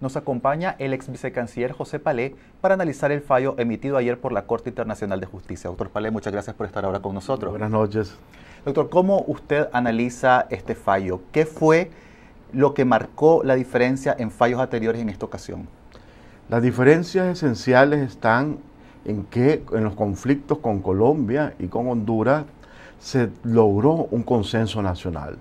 nos acompaña el ex vicecanciller José Palé para analizar el fallo emitido ayer por la Corte Internacional de Justicia. Doctor Palé, muchas gracias por estar ahora con nosotros. Buenas noches. Doctor, ¿cómo usted analiza este fallo? ¿Qué fue lo que marcó la diferencia en fallos anteriores en esta ocasión? Las diferencias esenciales están en que en los conflictos con Colombia y con Honduras se logró un consenso nacional.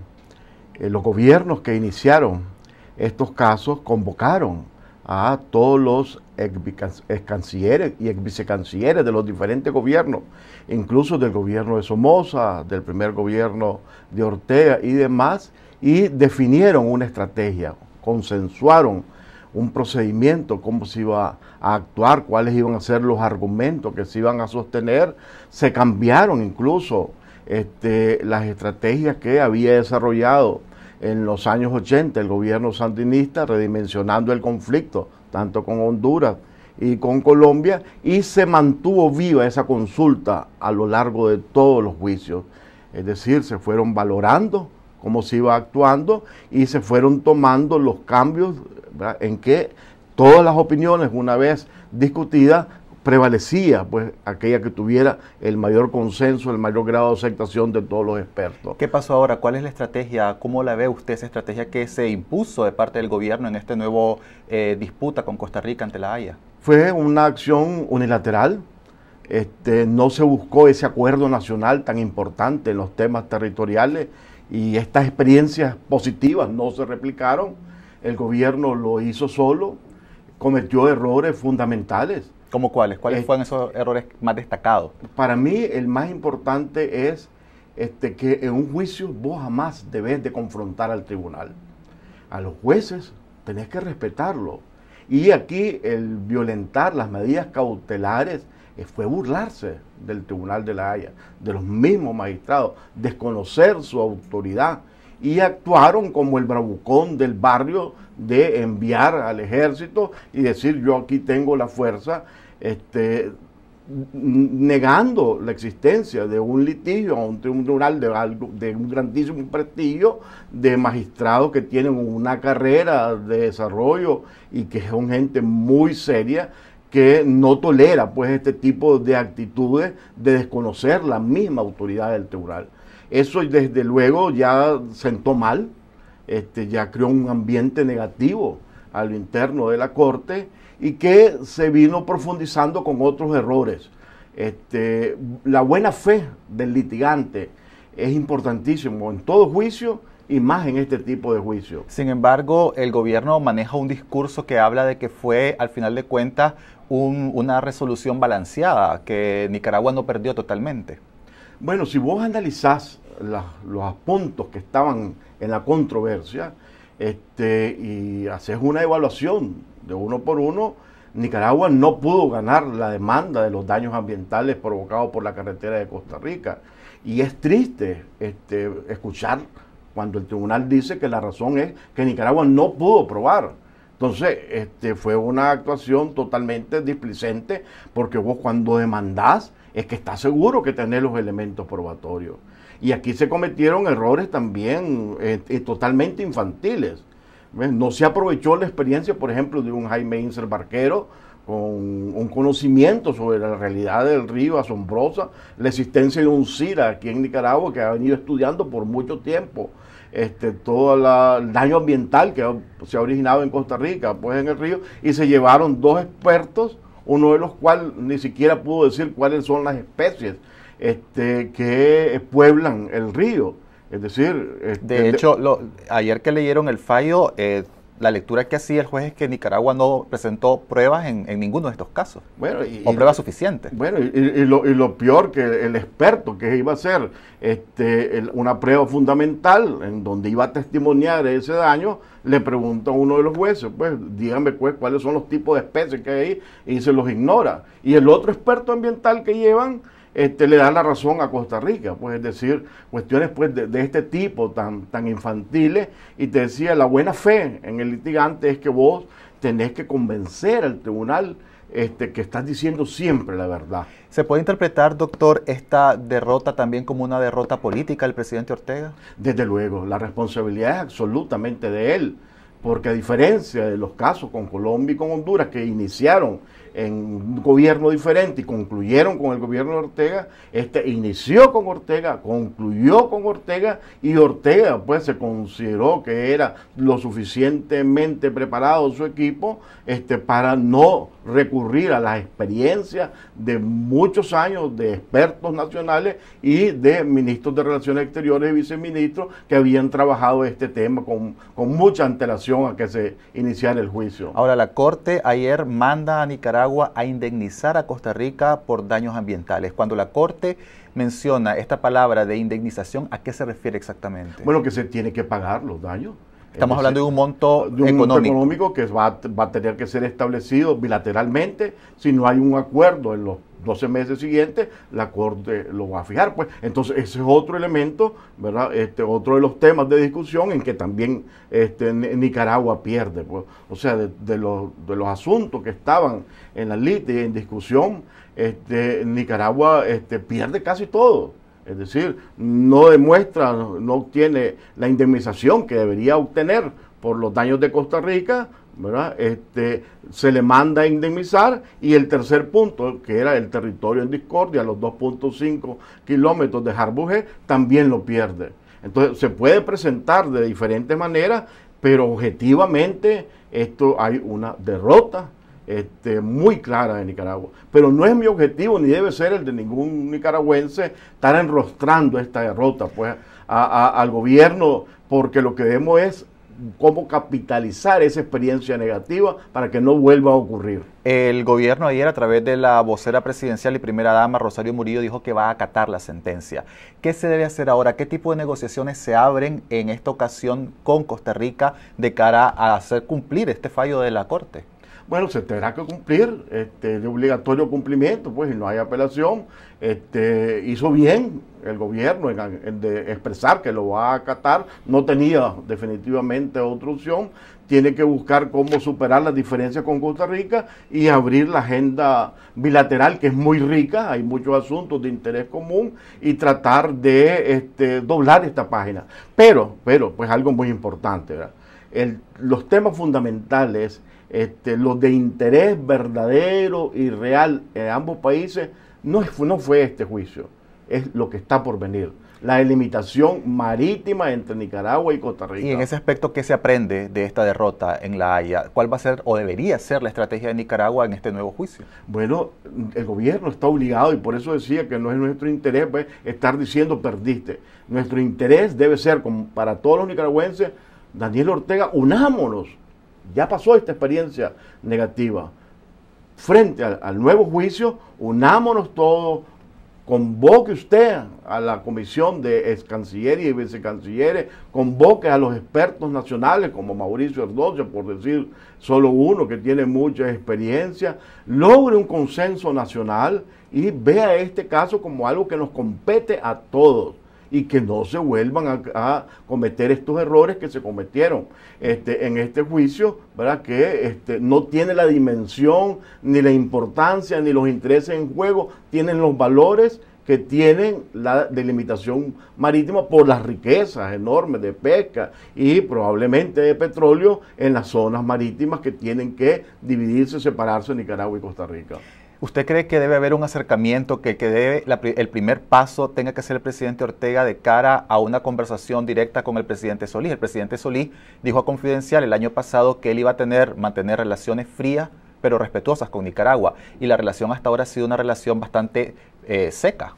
Eh, los gobiernos que iniciaron estos casos convocaron a todos los ex cancilleres y ex vicecancilleres de los diferentes gobiernos, incluso del gobierno de Somoza, del primer gobierno de Ortega y demás, y definieron una estrategia, consensuaron un procedimiento, cómo se iba a actuar, cuáles iban a ser los argumentos que se iban a sostener, se cambiaron incluso este, las estrategias que había desarrollado en los años 80 el gobierno sandinista, redimensionando el conflicto, tanto con Honduras y con Colombia, y se mantuvo viva esa consulta a lo largo de todos los juicios. Es decir, se fueron valorando cómo se iba actuando y se fueron tomando los cambios en que todas las opiniones, una vez discutidas, prevalecía pues aquella que tuviera el mayor consenso, el mayor grado de aceptación de todos los expertos. ¿Qué pasó ahora? ¿Cuál es la estrategia? ¿Cómo la ve usted esa estrategia que se impuso de parte del gobierno en esta nueva eh, disputa con Costa Rica ante la Haya? Fue una acción unilateral. Este, no se buscó ese acuerdo nacional tan importante en los temas territoriales y estas experiencias positivas no se replicaron. El gobierno lo hizo solo, cometió errores fundamentales ¿Cómo cuáles? ¿Cuáles eh, fueron esos errores más destacados? Para mí el más importante es este, que en un juicio vos jamás debes de confrontar al tribunal. A los jueces tenés que respetarlo. Y aquí el violentar las medidas cautelares eh, fue burlarse del Tribunal de la Haya, de los mismos magistrados, desconocer su autoridad y actuaron como el bravucón del barrio de enviar al ejército y decir yo aquí tengo la fuerza este, negando la existencia de un litigio a un tribunal de, un grandísimo prestigio de magistrados que tienen una carrera de desarrollo y que son gente muy seria que no tolera pues este tipo de actitudes de desconocer la misma autoridad del tribunal. Eso desde luego ya sentó mal, este, ya creó un ambiente negativo a lo interno de la Corte y que se vino profundizando con otros errores. Este, la buena fe del litigante es importantísimo en todo juicio y más en este tipo de juicio. Sin embargo, el gobierno maneja un discurso que habla de que fue, al final de cuentas, una resolución balanceada, que Nicaragua no perdió totalmente. Bueno, si vos analizás los puntos que estaban en la controversia este, y haces una evaluación de uno por uno, Nicaragua no pudo ganar la demanda de los daños ambientales provocados por la carretera de Costa Rica. Y es triste este, escuchar cuando el tribunal dice que la razón es que Nicaragua no pudo probar. Entonces, este, fue una actuación totalmente displicente, porque vos cuando demandás es que estás seguro que tenés los elementos probatorios. Y aquí se cometieron errores también eh, eh, totalmente infantiles. No se aprovechó la experiencia, por ejemplo, de un Jaime Inser Barquero con un conocimiento sobre la realidad del río asombrosa, la existencia de un CIRA aquí en Nicaragua que ha venido estudiando por mucho tiempo este, todo el daño ambiental que se ha originado en Costa Rica, pues en el río, y se llevaron dos expertos, uno de los cuales ni siquiera pudo decir cuáles son las especies este, que pueblan el río. Es decir... de hecho, ayer que leyeron el fallo, eh, la lectura que hacía el juez es que Nicaragua no presentó pruebas en, ninguno de estos casos. Bueno, y, o pruebas suficientes. Bueno, y, lo, peor que el experto que iba a hacer este, una prueba fundamental en donde iba a testimoniar ese daño, le pregunta a uno de los jueces, pues díganme pues, cuáles son los tipos de especies que hay y se los ignora. Y el otro experto ambiental que llevan este, le da la razón a Costa Rica, pues es decir, cuestiones pues, de, este tipo tan, tan infantiles. Y te decía, la buena fe en el litigante es que vos tenés que convencer al tribunal este, que estás diciendo siempre la verdad. ¿Se puede interpretar, doctor, esta derrota también como una derrota política del presidente Ortega? Desde luego, la responsabilidad es absolutamente de él, porque a diferencia de los casos con Colombia y con Honduras que iniciaron en un gobierno diferente y concluyeron con el gobierno de Ortega, este inició con Ortega, concluyó con Ortega y Ortega pues se consideró que era lo suficientemente preparado su equipo este, para no recurrir a las experiencia de muchos años de expertos nacionales y de ministros de Relaciones Exteriores y viceministros que habían trabajado este tema con mucha antelación a que se iniciara el juicio. Ahora la Corte ayer manda a Nicaragua a indemnizar a Costa Rica por daños ambientales. Cuando la Corte menciona esta palabra de indemnización, ¿a qué se refiere exactamente? Bueno, que se tiene que pagar los daños Estamos hablando de un monto económico. que va, a tener que ser establecido bilateralmente. Si no hay un acuerdo en los 12 meses siguientes, la Corte lo va a fijar. Pues. Entonces, ese es otro elemento, ¿verdad? Este, otro de los temas de discusión en que también este, Nicaragua pierde. Pues. O sea, de, los, asuntos que estaban en la lista y en discusión, este, Nicaragua este, pierde casi todo. Es decir, no demuestra, no obtiene la indemnización que debería obtener por los daños de Costa Rica, ¿verdad? Este, se le manda a indemnizar y el tercer punto, que era el territorio en discordia, los 2.5 kilómetros de Jarbuje, también lo pierde. Entonces se puede presentar de diferentes maneras, pero objetivamente esto hay una derrota este, muy clara de Nicaragua. Pero no es mi objetivo, ni debe ser el de ningún nicaragüense, estar enrostrando esta derrota pues, al gobierno, porque lo que vemos es cómo capitalizar esa experiencia negativa para que no vuelva a ocurrir. El gobierno ayer a través de la vocera presidencial y primera dama Rosario Murillo dijo que va a acatar la sentencia. ¿Qué se debe hacer ahora? ¿Qué tipo de negociaciones se abren en esta ocasión con Costa Rica de cara a hacer cumplir este fallo de la Corte? bueno, se tendrá que cumplir, este, de obligatorio cumplimiento, pues, y no hay apelación, este, hizo bien, el gobierno de expresar que lo va a acatar, no tenía definitivamente otra opción, tiene que buscar cómo superar las diferencias con Costa Rica y abrir la agenda bilateral que es muy rica, hay muchos asuntos de interés común y tratar de este, doblar esta página. Pero, pero, pues algo muy importante, los temas fundamentales, este, los de interés verdadero y real en ambos países, no fue este juicio es lo que está por venir. La delimitación marítima entre Nicaragua y Costa Rica. Y en ese aspecto, ¿qué se aprende de esta derrota en La Haya? ¿Cuál va a ser o debería ser la estrategia de Nicaragua en este nuevo juicio? Bueno, el gobierno está obligado y por eso decía que no es nuestro interés pues, estar diciendo perdiste. Nuestro interés debe ser, como para todos los nicaragüenses, Daniel Ortega, unámonos. Ya pasó esta experiencia negativa. Frente al nuevo juicio, unámonos todos convoque usted a la comisión de ex cancilleres y vicecancilleres, convoque a los expertos nacionales como Mauricio Ordoña, por decir solo uno que tiene mucha experiencia, logre un consenso nacional y vea este caso como algo que nos compete a todos y que no se vuelvan a, cometer estos errores que se cometieron este, en este juicio, ¿verdad? que este, no tiene la dimensión, ni la importancia, ni los intereses en juego, tienen los valores que tienen la delimitación marítima por las riquezas enormes de pesca y probablemente de petróleo en las zonas marítimas que tienen que dividirse, separarse Nicaragua y Costa Rica. ¿Usted cree que debe haber un acercamiento, que, el primer paso tenga que ser el presidente Ortega de cara a una conversación directa con el presidente Solís? El presidente Solís dijo a Confidencial el año pasado que él iba a tener, mantener relaciones frías pero respetuosas con Nicaragua y la relación hasta ahora ha sido una relación bastante eh, seca.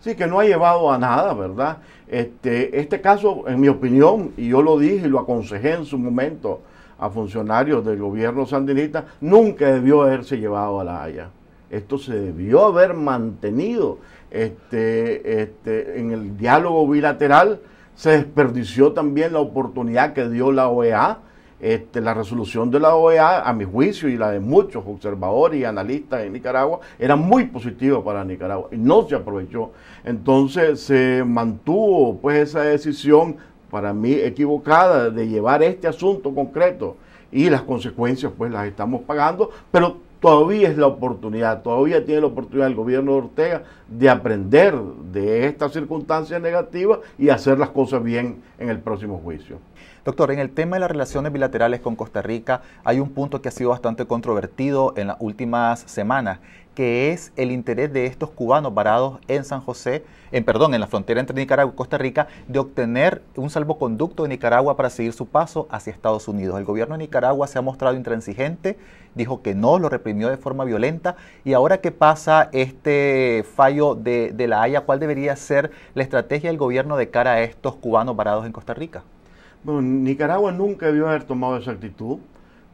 Sí, que no ha llevado a nada, ¿verdad? Este, este caso, en mi opinión, y yo lo dije y lo aconsejé en su momento a funcionarios del gobierno sandinista, nunca debió haberse llevado a La Haya. Esto se debió haber mantenido este, este, en el diálogo bilateral. Se desperdició también la oportunidad que dio la OEA. Este, la resolución de la OEA, a mi juicio y la de muchos observadores y analistas en Nicaragua, era muy positiva para Nicaragua y no se aprovechó. Entonces se mantuvo pues esa decisión para mí equivocada de llevar este asunto concreto y las consecuencias pues las estamos pagando, pero todavía es la oportunidad, todavía tiene la oportunidad el gobierno de Ortega de aprender de estas circunstancias negativas y hacer las cosas bien en el próximo juicio. Doctor, en el tema de las relaciones bilaterales con Costa Rica hay un punto que ha sido bastante controvertido en las últimas semanas que es el interés de estos cubanos varados en San José, en perdón, en la frontera entre Nicaragua y Costa Rica, de obtener un salvoconducto de Nicaragua para seguir su paso hacia Estados Unidos. El gobierno de Nicaragua se ha mostrado intransigente, dijo que no, lo reprimió de forma violenta, y ahora que pasa este fallo de, de la Haya, ¿cuál debería ser la estrategia del gobierno de cara a estos cubanos varados en Costa Rica? Bueno, Nicaragua nunca debió haber tomado esa actitud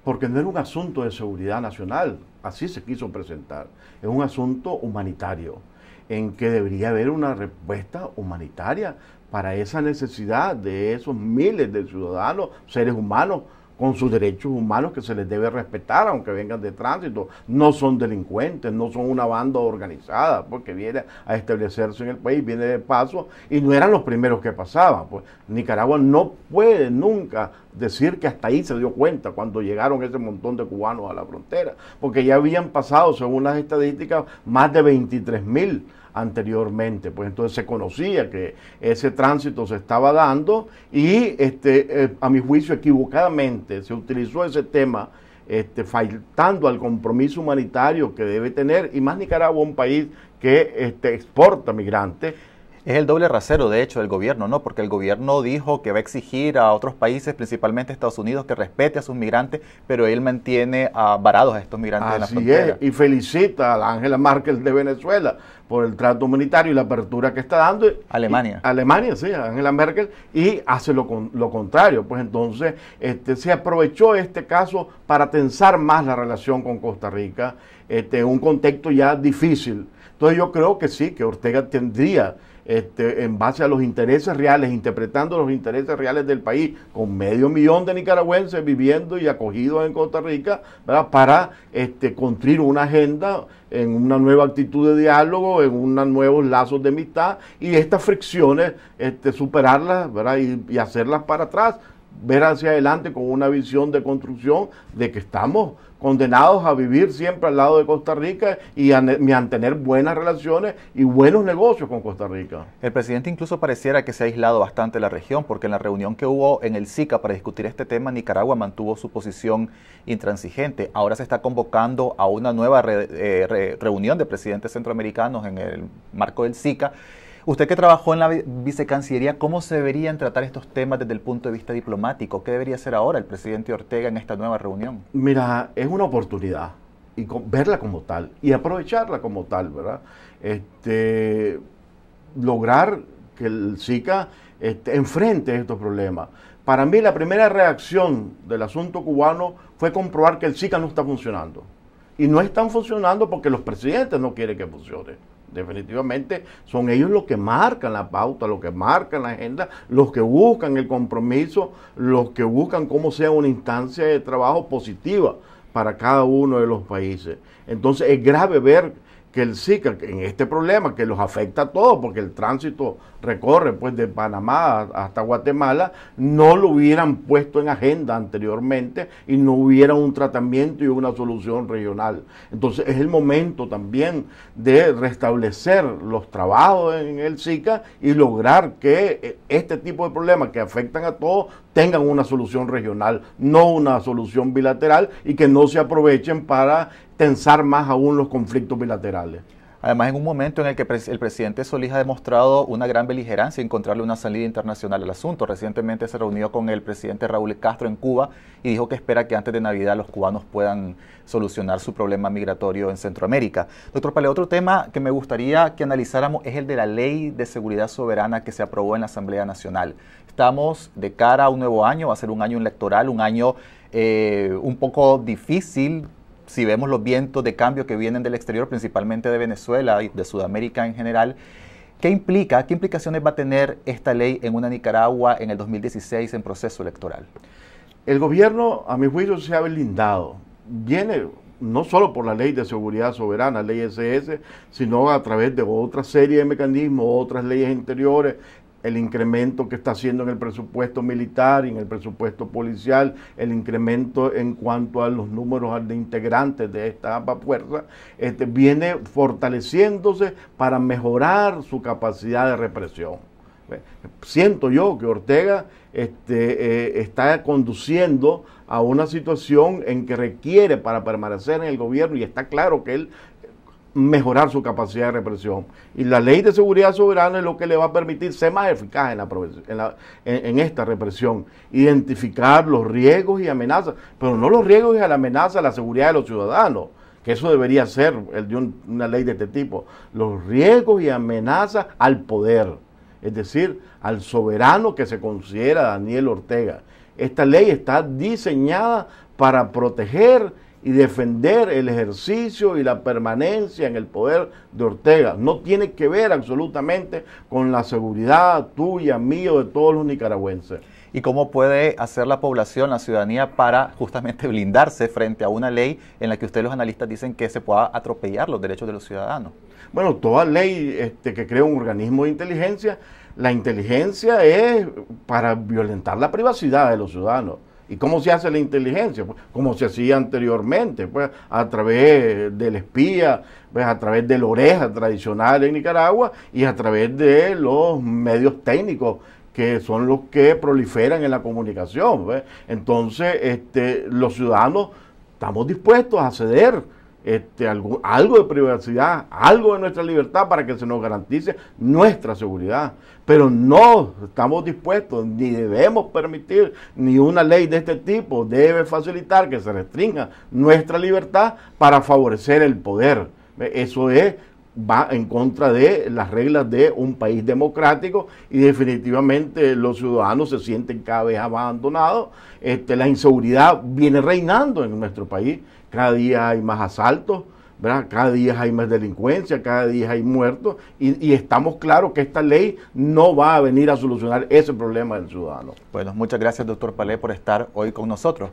porque no era un asunto de seguridad nacional así se quiso presentar. Es un asunto humanitario en que debería haber una respuesta humanitaria para esa necesidad de esos miles de ciudadanos, seres humanos con sus derechos humanos que se les debe respetar, aunque vengan de tránsito. No son delincuentes, no son una banda organizada, porque pues, viene a establecerse en el país, viene de paso, y no eran los primeros que pasaban. Pues Nicaragua no puede nunca decir que hasta ahí se dio cuenta cuando llegaron ese montón de cubanos a la frontera, porque ya habían pasado, según las estadísticas, más de 23 mil anteriormente. Pues entonces se conocía que ese tránsito se estaba dando y este, eh, a mi juicio equivocadamente se utilizó ese tema. Este, faltando al compromiso humanitario que debe tener, y más Nicaragua, un país que este, exporta migrantes, es el doble rasero, de hecho, del gobierno, ¿no? Porque el gobierno dijo que va a exigir a otros países, principalmente Estados Unidos, que respete a sus migrantes, pero él mantiene a varados a estos migrantes en la frontera. Y felicita a la Angela Merkel de Venezuela por el trato humanitario y la apertura que está dando. Alemania. Alemania, sí, Angela Merkel, y hace lo, con, lo contrario. Pues entonces este, se aprovechó este caso para tensar más la relación con Costa Rica, este, un contexto ya difícil. Entonces yo creo que sí, que Ortega tendría este, en base a los intereses reales, interpretando los intereses reales del país, con medio millón de nicaragüenses viviendo y acogidos en Costa Rica, para este, construir una agenda en una nueva actitud de diálogo, en unos nuevos lazos de amistad y estas fricciones este, superarlas y hacerlas para atrás ver hacia adelante con una visión de construcción de que estamos condenados a vivir siempre al lado de Costa Rica y a mantener buenas relaciones y buenos negocios con Costa Rica. El presidente incluso pareciera que se ha aislado bastante la región, porque en la reunión que hubo en el SICA para discutir este tema, Nicaragua mantuvo su posición intransigente. Ahora se está convocando a una nueva eh, reunión de presidentes centroamericanos en el marco del SICA Usted que trabajó en la vicecancillería, ¿cómo se deberían tratar estos temas desde el punto de vista diplomático? ¿Qué debería hacer ahora el presidente Ortega en esta nueva reunión? Mira, es una oportunidad y verla como tal y aprovecharla como tal, ¿verdad? Este, lograr que el SICA este, enfrente estos problemas. Para mí la primera reacción del asunto cubano fue comprobar que el SICA no está funcionando. Y no están funcionando porque los presidentes no quieren que funcione definitivamente son ellos los que marcan la pauta, los que marcan la agenda, los que buscan el compromiso, los que buscan cómo sea una instancia de trabajo positiva para cada uno de los países. Entonces es grave ver que el SICA, en este problema que los afecta a todos, porque el tránsito recorre pues de Panamá hasta Guatemala, no lo hubieran puesto en agenda anteriormente y no hubiera un tratamiento y una solución regional. Entonces es el momento también de restablecer los trabajos en el SICA y lograr que eh, este tipo de problemas que afectan a todos tengan una solución regional, no una solución bilateral y que no se aprovechen para tensar más aún los conflictos bilaterales. Además, en un momento en el que el presidente Solís ha demostrado una gran beligerancia en encontrarle una salida internacional al asunto. Recientemente se reunió con el presidente Raúl Castro en Cuba y dijo que espera que antes de Navidad los cubanos puedan solucionar su problema migratorio en Centroamérica. Doctor Pale, otro tema que me gustaría que analizáramos es el de la ley de seguridad soberana que se aprobó en la Asamblea Nacional. Estamos de cara a un nuevo año, va a ser un año electoral, un año eh, un poco difícil si vemos los vientos de cambio que vienen del exterior, principalmente de Venezuela y de Sudamérica en general. ¿Qué implica, qué implicaciones va a tener esta ley en una Nicaragua en el 2016 en proceso electoral? El gobierno, a mi juicio, se ha blindado. Viene no solo por la ley de seguridad soberana, ley SS, sino a través de otra serie de mecanismos, otras leyes interiores, el incremento que está haciendo en el presupuesto militar y en el presupuesto policial, el incremento en cuanto a los números de integrantes de esta fuerza, este, viene fortaleciéndose para mejorar su capacidad de represión. Siento yo que Ortega este, eh, está conduciendo a una situación en que requiere para permanecer en el gobierno, y está claro que él mejorar su capacidad de represión. Y la ley de seguridad soberana es lo que le va a permitir ser más eficaz en, la, en, esta represión, identificar los riesgos y amenazas, pero no los riesgos y la amenaza a la seguridad de los ciudadanos, que eso debería ser el de una ley de este tipo, los riesgos y amenazas al poder, es decir, al soberano que se considera Daniel Ortega. Esta ley está diseñada para proteger y defender el ejercicio y la permanencia en el poder de Ortega. No tiene que ver absolutamente con la seguridad tuya, mío, de todos los nicaragüenses. ¿Y cómo puede hacer la población, la ciudadanía, para justamente blindarse frente a una ley en la que ustedes los analistas dicen que se pueda atropellar los derechos de los ciudadanos? Bueno, toda ley este, que crea un organismo de inteligencia, la inteligencia es para violentar la privacidad de los ciudadanos. ¿Y cómo se hace la inteligencia? Pues, como se hacía anteriormente, pues a través del espía, pues, a través de la oreja tradicional en Nicaragua y a través de los medios técnicos que son los que proliferan en la comunicación. Entonces, este, los ciudadanos estamos dispuestos a ceder este, algo, de privacidad, algo de nuestra libertad para que se nos garantice nuestra seguridad. Pero no estamos dispuestos ni debemos permitir ni una ley de este tipo debe facilitar que se restrinja nuestra libertad para favorecer el poder. Eso es va en contra de las reglas de un país democrático y definitivamente los ciudadanos se sienten cada vez abandonados. Este, la inseguridad viene reinando en nuestro país cada día hay más asaltos, Cada día hay más delincuencia, cada día hay muertos y, y, estamos claros que esta ley no va a venir a solucionar ese problema del ciudadano. Bueno, muchas gracias doctor Palé por estar hoy con nosotros.